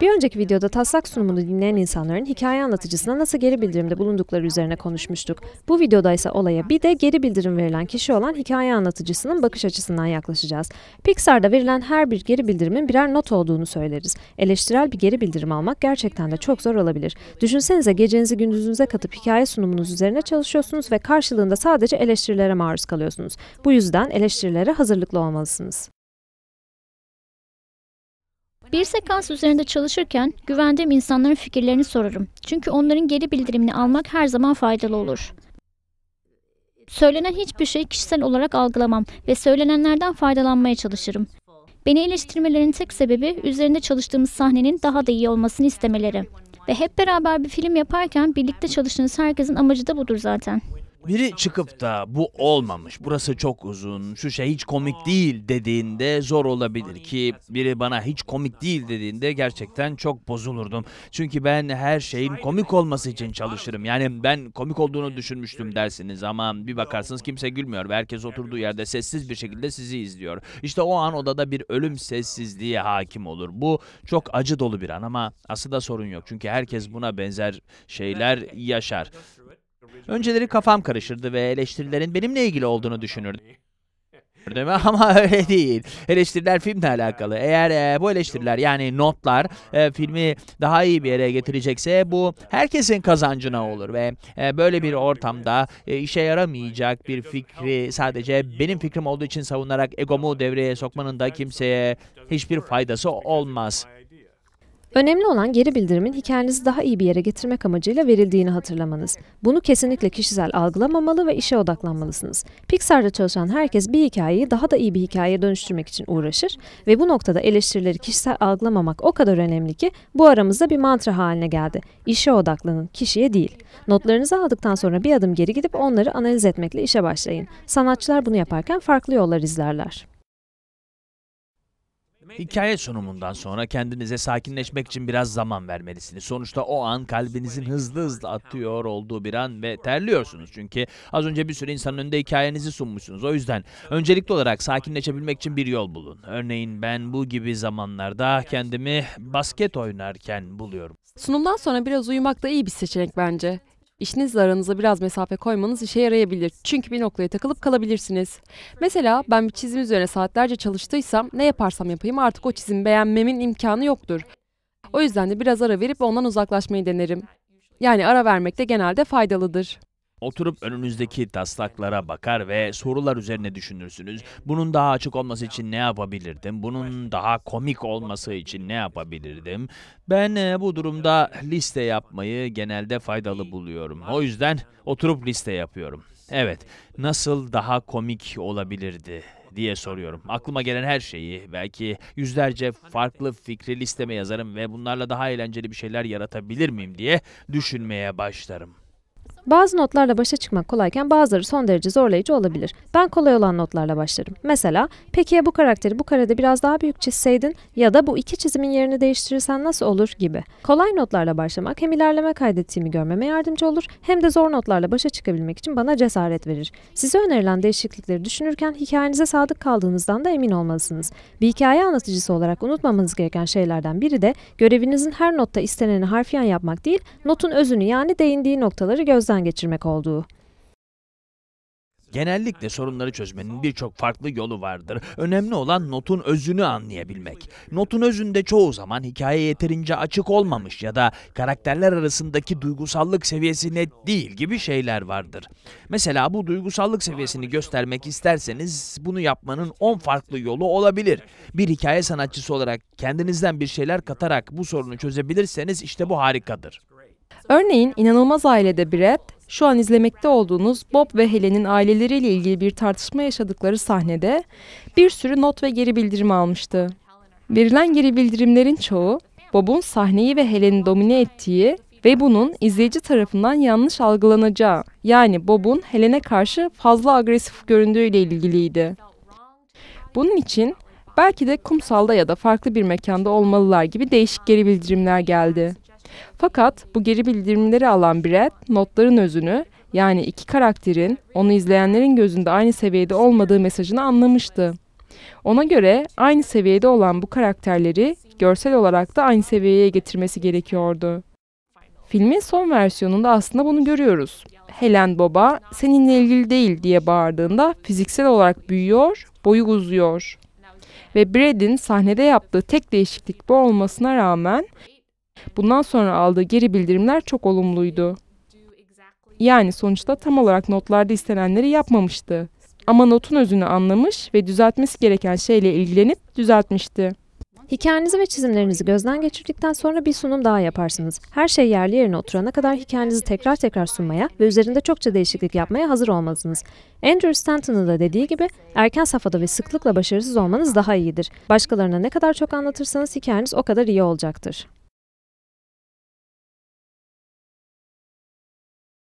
Bir önceki videoda taslak sunumunu dinleyen insanların hikaye anlatıcısına nasıl geri bildirimde bulundukları üzerine konuşmuştuk. Bu videoda ise olaya bir de geri bildirim verilen kişi olan hikaye anlatıcısının bakış açısından yaklaşacağız. Pixar'da verilen her bir geri bildirimin birer not olduğunu söyleriz. Eleştirel bir geri bildirim almak gerçekten de çok zor olabilir. Düşünsenize gecenizi gündüzünüze katıp hikaye sunumunuz üzerine çalışıyorsunuz ve karşılığında sadece eleştirilere maruz kalıyorsunuz. Bu yüzden eleştirilere hazırlıklı olmalısınız. Bir sekans üzerinde çalışırken güvendiğim insanların fikirlerini sorarım. Çünkü onların geri bildirimini almak her zaman faydalı olur. Söylenen hiçbir şeyi kişisel olarak algılamam ve söylenenlerden faydalanmaya çalışırım. Beni eleştirmelerin tek sebebi üzerinde çalıştığımız sahnenin daha da iyi olmasını istemeleri. Ve hep beraber bir film yaparken birlikte çalıştığınız herkesin amacı da budur zaten. Biri çıkıp da bu olmamış, burası çok uzun, şu şey hiç komik değil dediğinde zor olabilir ki biri bana hiç komik değil dediğinde gerçekten çok bozulurdum. Çünkü ben her şeyin komik olması için çalışırım. Yani ben komik olduğunu düşünmüştüm dersiniz ama bir bakarsınız kimse gülmüyor ve herkes oturduğu yerde sessiz bir şekilde sizi izliyor. İşte o an odada bir ölüm sessizliği hakim olur. Bu çok acı dolu bir an ama aslında sorun yok. Çünkü herkes buna benzer şeyler yaşar. Önceleri kafam karışırdı ve eleştirilerin benimle ilgili olduğunu düşünürdüm. Ama öyle değil. Eleştiriler filmle alakalı. Eğer e, bu eleştiriler yani notlar e, filmi daha iyi bir yere getirecekse bu herkesin kazancına olur ve e, böyle bir ortamda e, işe yaramayacak bir fikri sadece benim fikrim olduğu için savunarak egomu devreye sokmanın da kimseye hiçbir faydası olmaz. Önemli olan geri bildirimin hikayenizi daha iyi bir yere getirmek amacıyla verildiğini hatırlamanız. Bunu kesinlikle kişisel algılamamalı ve işe odaklanmalısınız. Pixar'da çalışan herkes bir hikayeyi daha da iyi bir hikayeye dönüştürmek için uğraşır ve bu noktada eleştirileri kişisel algılamamak o kadar önemli ki bu aramızda bir mantra haline geldi. İşe odaklanın, kişiye değil. Notlarınızı aldıktan sonra bir adım geri gidip onları analiz etmekle işe başlayın. Sanatçılar bunu yaparken farklı yollar izlerler. Hikaye sunumundan sonra kendinize sakinleşmek için biraz zaman vermelisiniz. Sonuçta o an kalbinizin hızlı hızlı atıyor olduğu bir an ve terliyorsunuz. Çünkü az önce bir sürü insanın önünde hikayenizi sunmuşsunuz. O yüzden öncelikli olarak sakinleşebilmek için bir yol bulun. Örneğin ben bu gibi zamanlarda kendimi basket oynarken buluyorum. Sunumdan sonra biraz uyumak da iyi bir seçenek bence. İşinizle aranıza biraz mesafe koymanız işe yarayabilir. Çünkü bir noktaya takılıp kalabilirsiniz. Mesela ben bir çizim üzerine saatlerce çalıştıysam ne yaparsam yapayım artık o çizimi beğenmemin imkanı yoktur. O yüzden de biraz ara verip ondan uzaklaşmayı denerim. Yani ara vermek de genelde faydalıdır. Oturup önünüzdeki taslaklara bakar ve sorular üzerine düşünürsünüz. Bunun daha açık olması için ne yapabilirdim? Bunun daha komik olması için ne yapabilirdim? Ben e, bu durumda liste yapmayı genelde faydalı buluyorum. O yüzden oturup liste yapıyorum. Evet, nasıl daha komik olabilirdi? diye soruyorum. Aklıma gelen her şeyi, belki yüzlerce farklı fikri listeme yazarım ve bunlarla daha eğlenceli bir şeyler yaratabilir miyim diye düşünmeye başlarım. Bazı notlarla başa çıkmak kolayken bazıları son derece zorlayıcı olabilir. Ben kolay olan notlarla başlarım. Mesela peki ya bu karakteri bu karede biraz daha büyük çizseydin ya da bu iki çizimin yerini değiştirirsen nasıl olur gibi. Kolay notlarla başlamak hem ilerleme kaydettiğimi görmeme yardımcı olur hem de zor notlarla başa çıkabilmek için bana cesaret verir. Size önerilen değişiklikleri düşünürken hikayenize sadık kaldığınızdan da emin olmalısınız. Bir hikaye anlatıcısı olarak unutmamanız gereken şeylerden biri de görevinizin her notta isteneni harfiyen yapmak değil, notun özünü yani değindiği noktaları gözden gözden geçirmek olduğu. Genellikle sorunları çözmenin birçok farklı yolu vardır. Önemli olan notun özünü anlayabilmek. Notun özünde çoğu zaman hikaye yeterince açık olmamış ya da karakterler arasındaki duygusallık seviyesi net değil gibi şeyler vardır. Mesela bu duygusallık seviyesini göstermek isterseniz bunu yapmanın 10 farklı yolu olabilir. Bir hikaye sanatçısı olarak kendinizden bir şeyler katarak bu sorunu çözebilirseniz işte bu harikadır. Örneğin İnanılmaz Aile'de Brad, şu an izlemekte olduğunuz Bob ve Helen'in aileleriyle ilgili bir tartışma yaşadıkları sahnede bir sürü not ve geri bildirim almıştı. Verilen geri bildirimlerin çoğu, Bob'un sahneyi ve Helen'i domine ettiği ve bunun izleyici tarafından yanlış algılanacağı, yani Bob'un Helen'e karşı fazla agresif göründüğüyle ilgiliydi. Bunun için belki de kumsalda ya da farklı bir mekanda olmalılar gibi değişik geri bildirimler geldi. Fakat bu geri bildirimleri alan Brad notların özünü yani iki karakterin onu izleyenlerin gözünde aynı seviyede olmadığı mesajını anlamıştı. Ona göre aynı seviyede olan bu karakterleri görsel olarak da aynı seviyeye getirmesi gerekiyordu. Filmin son versiyonunda aslında bunu görüyoruz. Helen baba seninle ilgili değil diye bağırdığında fiziksel olarak büyüyor, boyu uzuyor. Ve Brad'in sahnede yaptığı tek değişiklik bu olmasına rağmen Bundan sonra aldığı geri bildirimler çok olumluydu. Yani sonuçta tam olarak notlarda istenenleri yapmamıştı. Ama notun özünü anlamış ve düzeltmesi gereken şeyle ilgilenip düzeltmişti. Hikayenizi ve çizimlerinizi gözden geçirdikten sonra bir sunum daha yaparsınız. Her şey yerli yerine oturana kadar hikayenizi tekrar tekrar sunmaya ve üzerinde çokça değişiklik yapmaya hazır olmalısınız. Andrew Stanton'ın da dediği gibi erken safhada ve sıklıkla başarısız olmanız daha iyidir. Başkalarına ne kadar çok anlatırsanız hikayeniz o kadar iyi olacaktır.